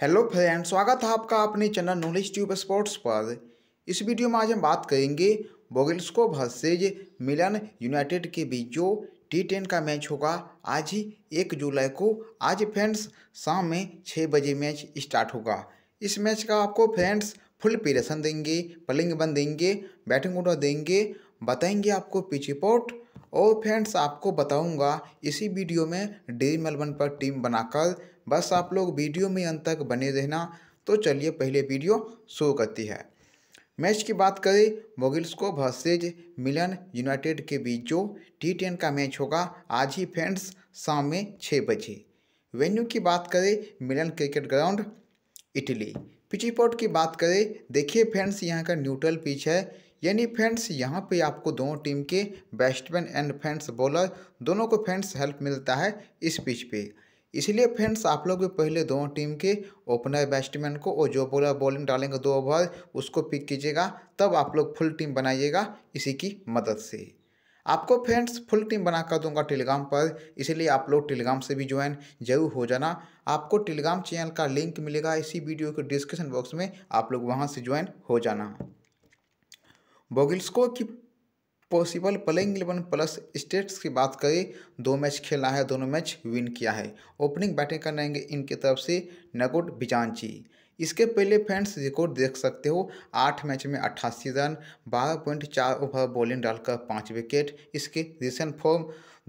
hello friend स्वागत है आपका अपने चैनल नॉलेज ट्यूब स्पोर्ट्स पर इस वीडियो में आज हम बात करेंगे बोगल्सको भर्सेज मिलन यूनाइटेड के बीच जो टी टेन का मैच होगा आज ही एक जुलाई को आज फ्रेंड्स शाम में छः बजे मैच स्टार्ट होगा इस मैच का आपको फ्रेंड्स फुल प्रेशन देंगे पलिंग बन देंगे बैटिंग ऑर्डर देंगे बताएंगे आपको पिच रिपोर्ट और फ्रेंड्स आपको बताऊंगा इसी वीडियो में डेरी मेलबर्न पर टीम बनाकर बस आप लोग वीडियो में अंत तक बने रहना तो चलिए पहले वीडियो शुरू करती है मैच की बात करें मोगिल्सको भर्सेज मिलन यूनाइटेड के बीच जो टी का मैच होगा आज ही फ्रेंड्स शाम में छः बजे वेन्यू की बात करें Milan cricket ground Italy pitch report की बात करें देखिए फ्रेंड्स यहाँ का न्यूट्रल पिच है यानी फ्रेंड्स यहाँ पे आपको दोनों टीम के बैट्समैन एंड फ्रेंड्स बॉलर दोनों को फ्रेंड्स हेल्प मिलता है इस पिच पे इसलिए फ्रेंड्स आप लोग भी पहले दोनों टीम के ओपनर बैट्समैन को और जो बोलर बॉलिंग डालेंगे दो ओवर उसको पिक कीजिएगा तब आप लोग फुल टीम बनाइएगा इसी की मदद से आपको फ्रेंड्स फुल टीम बना कर दूंगा टेलीग्राम पर इसलिए आप लोग टेलीग्राम से भी ज्वाइन जरूर हो जाना आपको टेलीग्राम चैनल का लिंक मिलेगा इसी वीडियो के डिस्क्रिप्शन बॉक्स में आप लोग वहाँ से ज्वाइन हो जाना बोगिल्स को की possible playing eleven plus stats की बात करें दो मैच खेला है दोनों मैच विन किया है ओपनिंग बैटिंग करने आएंगे इनकी तरफ से नगोट बिजांची इसके पहले फ्रेंड्स रिकॉर्ड देख सकते हो आठ मैच में अट्ठासी रन बारह पॉइंट चार ओवर बॉलिंग डालकर पाँच विकेट इसके रिसेंट फॉर्म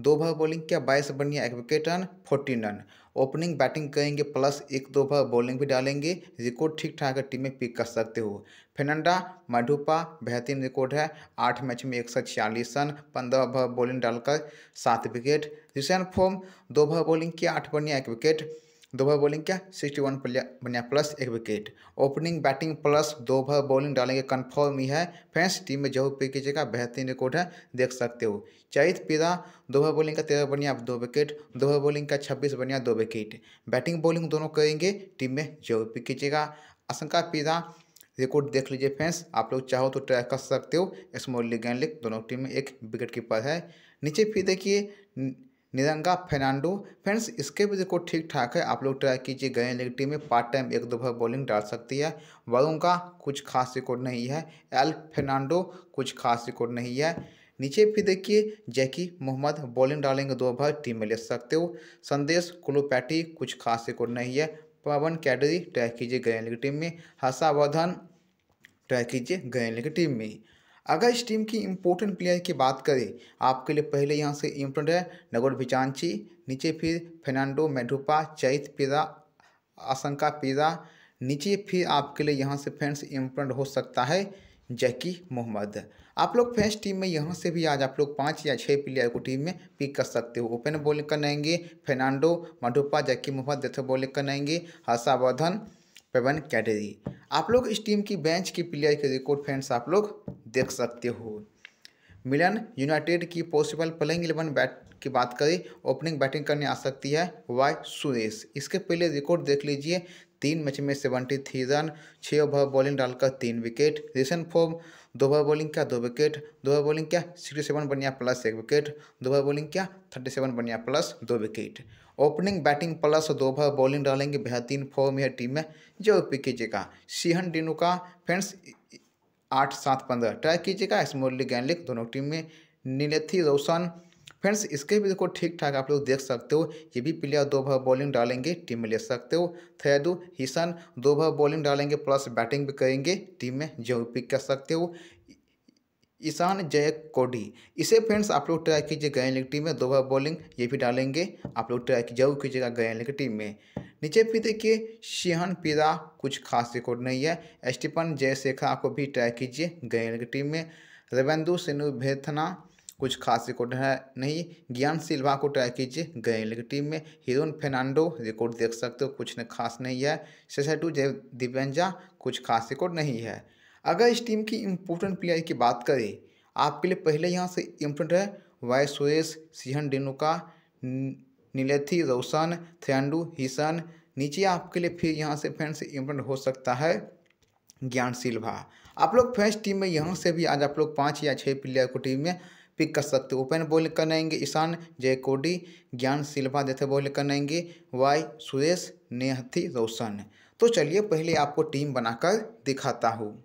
दो ओवर बॉलिंग क्या बाईस बनिया एक wicket run fourteen run opening batting करेंगे प्लस एक दो ओवर बॉलिंग भी डालेंगे रिकॉर्ड ठीक ठाक टीम में पिक कर सकते हो फेनंडा मधुपा बेहतरीन रिकॉर्ड है आठ मैच में एक सौ छियालीस रन पंद्रह ओवर बॉलिंग डालकर सात विकेट रिसेंट फॉर्म दो ओवर बॉलिंग किया आठ बनिया एक विकेट दो ओवर बॉलिंग क्या सिक्सटी वन बनिया प्लस एक विकेट ओपनिंग बैटिंग प्लस दो ओवर बॉलिंग डालेंगे कन्फर्म ही है फैंस टीम में जहू पिक कीजिएगा बेहतरीन रिकॉर्ड है देख सकते हो चैत पीरा दो ओवर बॉलिंग का तेरह बनिया दो विकेट दो ओवर बॉलिंग का छब्बीस बनिया दो विकेट बैटिंग बॉलिंग दोनों करेंगे टीम में जहू पिक कीजिएगा आशंका पीरा रिकॉर्ड देख लीजिए फैंस आप लोग चाहो तो ट्राई कर सकते हो स्मॉल लीग एंड लीग दोनों टीम में एक विकेट कीपर है नीचे फिर देखिए निरंगा फेनांडो फ्रेंड्स इसके भी देखो ठीक ठाक है आप लोग ट्राई कीजिए गए लीग टीम में पार्ट टाइम एक दो भर बॉलिंग डाल सकती है वरुण का कुछ खास रिकॉर्ड नहीं है एल फेनांडो कुछ खास रिकॉर्ड नहीं है नीचे फिर देखिए जैकी मोहम्मद बॉलिंग डालेंगे दो भर टीम में ले सकते हो संदेश कुलोपैटी कुछ खास रिकॉर्ड नहीं है पवन कैडरी ट्राई कीजिए गए लीग टीम में हर्षावर्धन ट्राई कीजिए गए लीग टीम में अगर इस टीम की इम्पोर्टेंट प्लेयर की बात करें आपके लिए पहले यहाँ से इम्पोर्टेंट है नगोर भिचानची नीचे फिर फर्नांडो मेढुपा चैत पिजा आशंका पीरा नीचे फिर आपके लिए यहाँ से फ्रेंड्स इम्पोर्टेंट हो सकता है जैकी मोहम्मद आप लोग फ्रेंड्स टीम में यहाँ से भी आज आप लोग पाँच या छः प्लेयर को टीम में पिक कर सकते हो ओपन बॉलिंग करनाएंगे फेर्नांडो मडुपा जैकी मोहम्मद जैसे बॉलिंग करनाएंगे हर्षावर्धन पेवन कैटेरी आप लोग इस टीम की बेंच की प्लेयर के रिकॉर्ड फैंस आप लोग देख सकते हो मिलन यूनाइटेड की पॉसिबल प्लेइंग इलेवन बैट की बात करें ओपनिंग बैटिंग करने आ सकती है वाई सुरेश इसके पहले रिकॉर्ड देख लीजिए तीन मैच में सेवेंटी थ्री रन छः ओवर बॉलिंग डालकर तीन विकेट रिसेंट फॉर्म दो ओवर बॉलिंग क्या दो विकेट दो ओवर बॉलिंग क्या सिक्सटी सेवन बनिया प्लस एक विकेट दो ओवर बॉलिंग क्या थर्टी सेवन बनिया प्लस दो विकेट ओपनिंग बैटिंग प्लस दो भर बॉलिंग डालेंगे बेहतरीन फॉर्म यह टीम में जो पिक कीजिएगा सीहन डिनू का फ्रेंड्स आठ सात पंद्रह ट्राई कीजिएगा स्मोली गैनलिक दोनों टीम में नीलेथी रोशन फ्रेंड्स इसके भी देखो ठीक ठाक आप लोग देख सकते हो ये भी प्लेयर दो भर बॉलिंग डालेंगे टीम में ले सकते हो थैदू हिसन दो भर बॉलिंग डालेंगे प्लस बैटिंग भी करेंगे टीम में जो पिक कर सकते हो ईशान जय कोडी इसे फ्रेंड्स आप लोग ट्राई कीजिए गया लीग टीम में दो बार बॉलिंग ये भी डालेंगे आप लोग ट्राई जरूर कीजिएगा गया लीग टीम में नीचे फिर देखिए शिहन पीरा कुछ खास रिकॉर्ड नहीं है स्टीफन जयशेखा आपको भी ट्राई कीजिए गया लीग टीम में रविंदु सेनु भेथना कुछ खास रिकॉर्ड है नहीं ज्ञान सिल्वा को ट्राई कीजिए गए लीग टीम में हिरोन फेनांडो रिकॉर्ड देख सकते हो कुछ खास नहीं है सेसेटू जय दिव्यंजा कुछ खास रिकॉर्ड नहीं है अगर इस टीम की इम्पोर्टेंट प्लेयर की बात करें आपके लिए पहले यहाँ से इम्पोर्टेंट है वाई सुरेश सिहन डेनुका नीलेथी रोशन थ्यांडू हिसन नीचे आपके लिए फिर यहाँ से फ्रेंड्स इम्पोर्टेंट हो सकता है ज्ञान सिल्वा आप लोग फ्रेंड्स टीम में यहाँ से भी आज आप लोग पाँच या छः प्लेयर को टीम में पिक कर सकते हो ओपन बॉल करेंगे ईशान जयकोडी ज्ञान सिल्वा जैसे बॉल करेंगे वाई सुरेश नेहथी रोशन तो चलिए पहले आपको टीम बनाकर दिखाता हूँ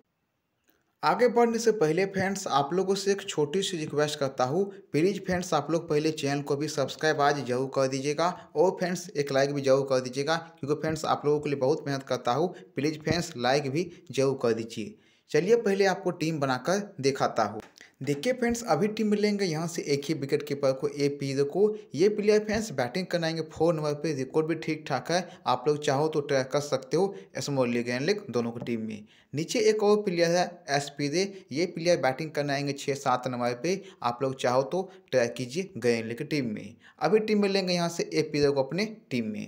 आगे बढ़ने से पहले फ्रेंड्स आप लोगों से एक छोटी सी रिक्वेस्ट करता हूँ प्लीज़ फ्रेंड्स आप लोग पहले चैनल को भी सब्सक्राइब आज जरूर कर दीजिएगा और फ्रेंड्स एक लाइक भी जरूर कर दीजिएगा क्योंकि फ्रेंड्स आप लोगों के लिए बहुत मेहनत करता हूँ प्लीज़ फ्रेंड्स लाइक भी जरूर कर दीजिए चलिए पहले आपको टीम बनाकर दिखाता हूँ देखिए फ्रेंड्स अभी टीम मिलेंगे यहाँ से एक ही विकेट कीपर को ए पीज को ये प्लेयर फ्रेंड्स बैटिंग कराएंगे फोर नंबर पे रिकॉर्ड भी ठीक ठाक है आप लोग चाहो तो ट्रैक कर सकते हो स्मॉल लीग एंड लीग दोनों की टीम में नीचे एक और प्लेयर है एस पी दे ये प्लेयर बैटिंग आएंगे छः सात नंबर पे आप लोग चाहो तो ट्रैक कीजिए गए लीग की टीम में अभी टीम मिलेंगे यहाँ से ए पी e को अपने टीम में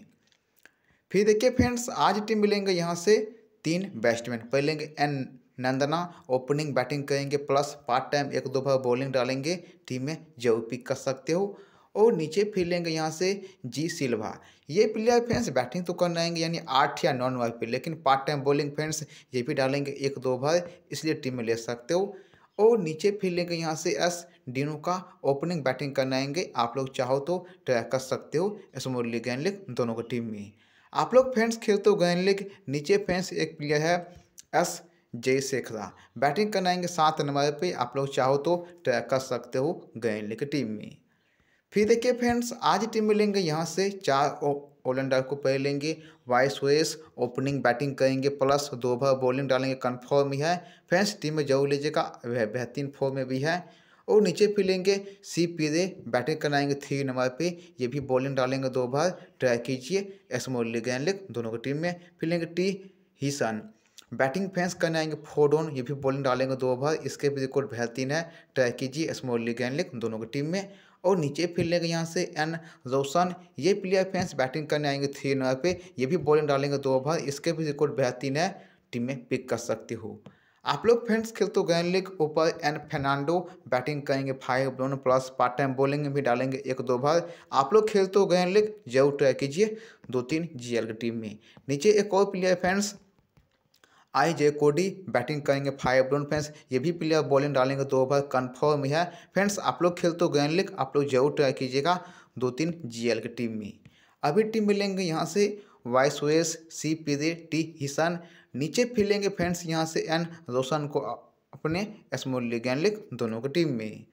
फिर देखिए फ्रेंड्स आज टीम मिलेंगे यहाँ से तीन बैट्समैन पहले एन नंदना ओपनिंग बैटिंग करेंगे प्लस पार्ट टाइम एक दो बार बॉलिंग डालेंगे टीम में जो पिक कर सकते हो और नीचे फिर लेंगे यहाँ से जी सिल्वा ये प्लेयर फ्रेंड्स बैटिंग तो करना आएंगे यानी आठ या नौ नंबर पर लेकिन पार्ट टाइम बॉलिंग फ्रेंड्स ये भी डालेंगे एक दो बार इसलिए टीम में ले सकते हो और नीचे फिर लेंगे यहाँ से एस डीनू का ओपनिंग बैटिंग करना आएंगे आप लोग चाहो तो ट्रैक कर सकते हो एस मुरली गैन लिख दोनों की टीम में आप लोग फ्रेंड्स खेलते हो गैन लीग नीचे फ्रेंड्स एक प्लेयर है एस जय शेखरा बैटिंग करने आएंगे सात नंबर पे आप लोग चाहो तो ट्रैक कर सकते हो गेंद की टीम में फिर देखिए फ्रेंड्स आज टीम में लेंगे यहाँ से चार ओलेंडर को पहले लेंगे वाइस वेस ओपनिंग बैटिंग करेंगे प्लस दो भर बॉलिंग डालेंगे कन्फर्म ही है फ्रेंड्स टीम में जरूर लीजिएगा बेहतरीन फॉर्म में भी है और नीचे फिर लेंगे सी पी रे बैटिंग कराएंगे थ्री नंबर पे ये भी बॉलिंग डालेंगे दो बार ट्राई कीजिए एसमोल गेंद लेग दोनों की टीम में फिर लेंगे टी हिसन बैटिंग फैंस करने आएंगे फोर डोन ये भी बॉलिंग डालेंगे दो ओवर इसके भी रिकॉर्ड बेहतरीन है ट्राई कीजिए स्मॉल लीग एंड लीग दोनों की टीम में और नीचे फिर लेंगे यहाँ से एन रोशन ये प्लेयर फैंस बैटिंग करने आएंगे थ्री नंबर पे ये भी बॉलिंग डालेंगे दो ओवर इसके भी रिकॉर्ड बेहतरीन है टीम में पिक कर सकती हो आप लोग फ्रेंड्स खेल तो गैन लीग ऊपर एन फर्नांडो बैटिंग करेंगे फाइव ब्लोन प्लस पार्ट टाइम बॉलिंग भी डालेंगे एक दो ओवर आप लोग खेल तो गैन लीग जरूर ट्राई कीजिए दो तीन जीएल की टीम में नीचे एक और प्लेयर फैंस आई जे कोडी बैटिंग करेंगे फाइव रन फ्रेंड्स ये भी प्लेयर बॉलिंग डालेंगे दो ओवर कन्फर्म है फ्रेंड्स आप लोग खेल तो गए लिख आप लोग जरूर ट्राई कीजिएगा दो तीन जी की टीम में अभी टीम मिलेंगे यहाँ से वाइसवेस सी पी टी हिसान नीचे फिलेंगे फ्रेंड्स यहाँ से एन रोशन को अपने स्मोली गैनलिक दोनों की टीम में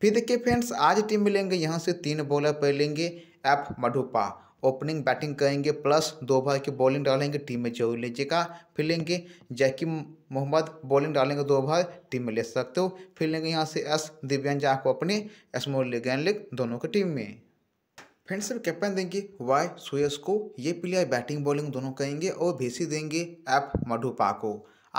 फिर देखिए फ्रेंड्स आज टीम मिलेंगे यहाँ से तीन बॉलर पहलेंगे एफ मधुपा ओपनिंग बैटिंग करेंगे प्लस दो ओवर की बॉलिंग डालेंगे टीम में जरूर लीजिएगा फिर लेंगे जैकी मोहम्मद बॉलिंग डालेंगे दो ओवर टीम में ले सकते हो फिर लेंगे यहाँ से एस दिव्यांग को अपने स्मॉल लीग एंड लीग दोनों की टीम में फ्रेंड्स अब कैप्टन देंगे वाई सुयस को ये प्लेयर बैटिंग बॉलिंग दोनों करेंगे और भेसी देंगे एफ मधुपा को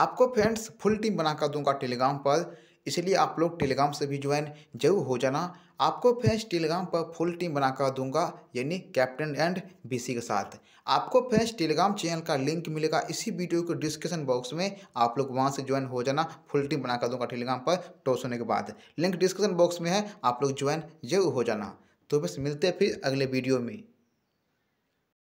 आपको फ्रेंड्स फुल टीम बनाकर दूंगा टेलीग्राम पर इसलिए आप लोग टेलीग्राम से भी ज्वाइन जरूर हो जाना आपको फ्रेंड्स टेलीग्राम पर फुल टीम बनाकर दूंगा यानी कैप्टन एंड बीसी के साथ आपको फ्रेंड्स टेलीग्राम चैनल का लिंक मिलेगा इसी वीडियो के डिस्क्रिप्शन बॉक्स में आप लोग वहां से ज्वाइन हो जाना फुल टीम बनाकर दूंगा टेलीग्राम पर टॉस होने के बाद लिंक डिस्क्रिप्शन बॉक्स में है आप लोग ज्वाइन जरूर हो जाना तो बस मिलते हैं फिर अगले वीडियो में